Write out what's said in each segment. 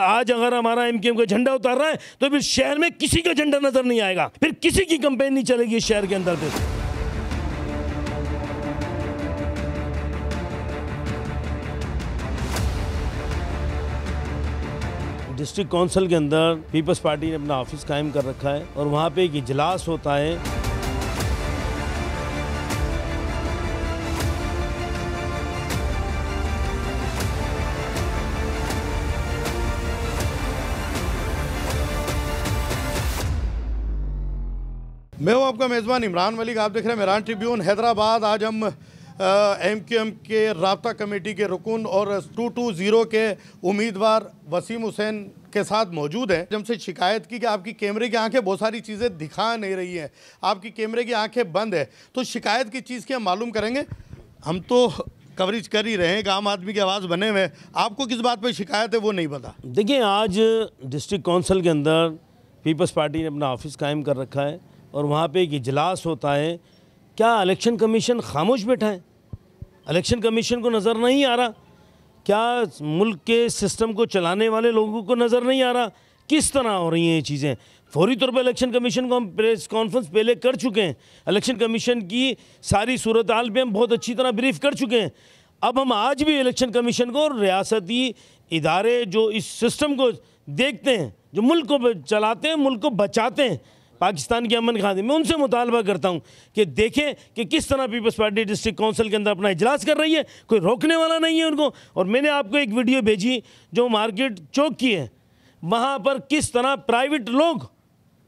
आज अगर हमारा एम का झंडा उतार रहा है तो फिर शहर में किसी का झंडा नजर नहीं आएगा फिर किसी की कंपेन नहीं चलेगी इस शहर के अंदर फिर डिस्ट्रिक्ट काउंसिल के अंदर पीपल्स पार्टी ने अपना ऑफिस कायम कर रखा है और वहाँ पे एक इजलास होता है मैं हूं आपका मेज़बान इमरान मलिक आप देख रहे हैं मेरान ट्रिब्यून हैदराबाद आज हम एम क्यू एम के रबता कमेटी के रुकन और टू टू ज़ीरो के उम्मीदवार वसीम हुसैन के साथ मौजूद हैं से शिकायत की कि आपकी कैमरे की आंखें बहुत सारी चीज़ें दिखा नहीं रही हैं आपकी कैमरे की आंखें बंद है तो शिकायत की चीज़ की हम मालूम करेंगे हम तो कवरेज कर ही रहे हैं कि आम आदमी की आवाज़ बने हुए आपको किस बात पर शिकायत है वो नहीं पता देखिए आज डिस्ट्रिक्ट काउंसिल के अंदर पीपल्स पार्टी ने अपना ऑफिस कायम कर रखा है और वहाँ पे एक इजलास होता है क्या इलेक्शन कमीशन खामोश बैठा है इलेक्शन कमीशन को नज़र नहीं आ रहा क्या मुल्क के सिस्टम को चलाने वाले लोगों को नज़र नहीं आ रहा किस तरह हो रही हैं ये चीज़ें फौरी तौर पर इलेक्शन कमीशन को हम प्रेस कॉन्फ्रेंस पहले कर चुके हैं इलेक्शन कमीशन की सारी सूरत हाल पर हम बहुत अच्छी तरह ब्रीफ कर चुके हैं अब हम आज भी इलेक्शन कमीशन को और रियासती इदारे जो इस सिस्टम को देखते हैं जो मुल्क को चलाते हैं मुल्क को बचाते हैं पाकिस्तान की अमन खान मैं उनसे मुतालबा करता हूँ कि देखें कि किस तरह पीपल्स पार्टी डिस्ट्रिक्ट काउंसिल के अंदर अपना इजलास कर रही है कोई रोकने वाला नहीं है उनको और मैंने आपको एक वीडियो भेजी जो मार्केट चौक की है वहाँ पर किस तरह प्राइवेट लोग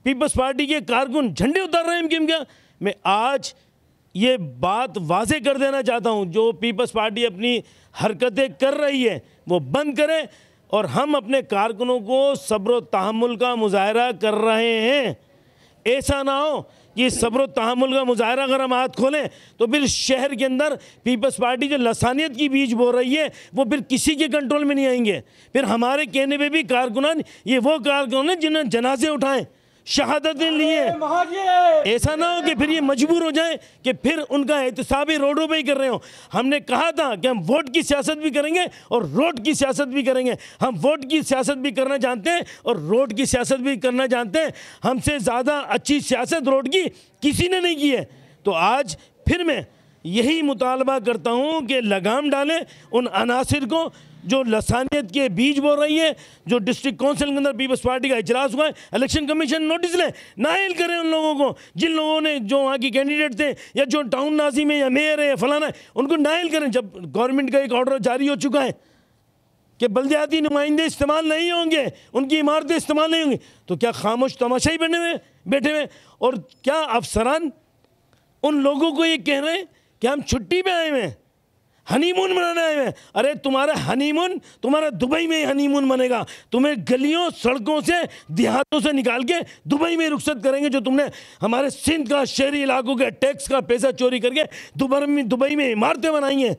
पीपल्स पार्टी के कारकुन झंडे उतार रहे हैं क्या मैं आज ये बात वाजे कर देना चाहता हूँ जो पीपल्स पार्टी अपनी हरकतें कर रही है वो बंद करें और हम अपने कारकुनों को सब्र तहमुल का मुजाहरा कर रहे हैं ऐसा ना हो कि सब्र तहमुल का मुजाहरा अगर हम हाथ खोलें तो फिर शहर के अंदर पीपल्स पार्टी जो लसानियत की बीज बो रही है वो फिर किसी के कंट्रोल में नहीं आएंगे फिर हमारे कहने पे भी कारकुनान ये वो कारकुनान हैं जिन्होंने जनाजे उठाएं शहादत लिए ऐसा ना हो कि फिर ये मजबूर हो जाए कि फिर उनका एहतसाब रोडों पर ही कर रहे हो हमने कहा था कि हम वोट की सियासत भी करेंगे और रोड की सियासत भी करेंगे हम वोट की सियासत भी करना जानते हैं और रोड की सियासत भी करना जानते हैं हमसे ज़्यादा अच्छी सियासत रोड की किसी ने नहीं की है तो आज फिर मैं यही मुतालबा करता हूँ कि लगाम डालें उन अनासर को जो लसानियत के बीज बोल रही है जो डिस्ट्रिक्ट काउंसिल के अंदर पीपल्स पार्टी का इजलास हुआ है इलेक्शन कमीशन नोटिस लें नायल करें उन लोगों को जिन लोगों ने जो वहाँ की कैंडिडेट थे या जो टाउन नाजी में या मेयर है या फलाना है उनको नायल करें जब गवर्नमेंट का एक ऑर्डर जारी हो चुका है कि बलदियाती नुमाइंदे इस्तेमाल नहीं होंगे उनकी इमारतें इस्तेमाल नहीं होंगी तो क्या खामोश तमाशा ही बने हुए बैठे हुए और क्या अफसरान उन लोगों को ये कह रहे हैं कि हम छुट्टी पे आए हुए हैं हनीमून मनाने आए हैं अरे तुम्हारा हनीमून तुम्हारा दुबई में ही हनीमून बनेगा तुम्हें गलियों सड़कों से देहातों से निकाल के दुबई में रुख्सत करेंगे जो तुमने हमारे सिंध का शहरी इलाकों के टैक्स का पैसा चोरी करके दुबई में दुबई में इमारतें बनाई हैं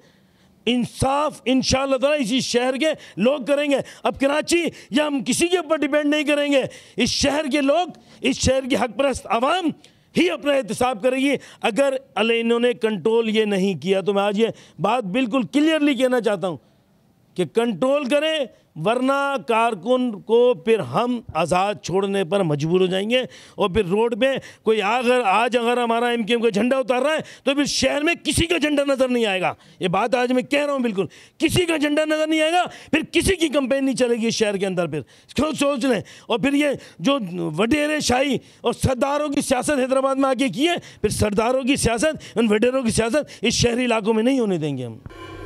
इंसाफ इन ताला इसी शहर के लोग करेंगे अब कराची या हम किसी के ऊपर डिपेंड नहीं करेंगे इस शहर के लोग इस शहर की हक परस्त आवाम ही अपना एहतसाब करेगी अगर इन्होंने कंट्रोल ये नहीं किया तो मैं आज ये बात बिल्कुल क्लियरली कहना चाहता हूँ कि कंट्रोल करें वरना कारकुन को फिर हम आज़ाद छोड़ने पर मजबूर हो जाएंगे और फिर रोड में कोई अगर आज अगर हमारा एम का झंडा उतार रहा है तो फिर शहर में किसी का झंडा नज़र नहीं आएगा ये बात आज मैं कह रहा हूँ बिल्कुल किसी का झंडा नज़र नहीं आएगा फिर किसी की कंपेन नहीं चलेगी शहर के अंदर फिर क्यों सोच लें और फिर ये जो वडेरे शाही और सरदारों की सियासत हैदराबाद में आके की है फिर सरदारों की सियासत उन वडेरों की सियासत इस शहरी इलाकों में नहीं होने देंगे हम